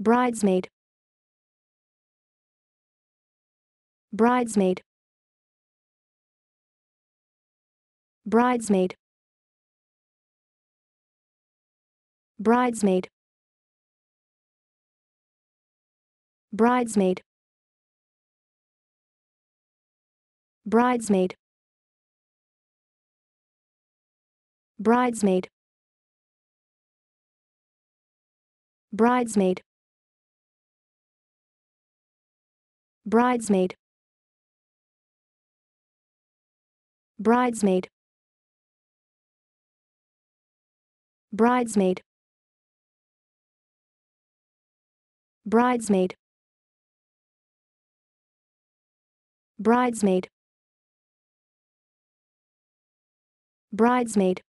Bridesmaid. Bridesmaid. Bridesmaid. Bridesmaid. Bridesmaid. Bridesmaid. Bridesmaid. Bridesmaid. Bridesmaid Bridesmaid Bridesmaid Bridesmaid Bridesmaid Bridesmaid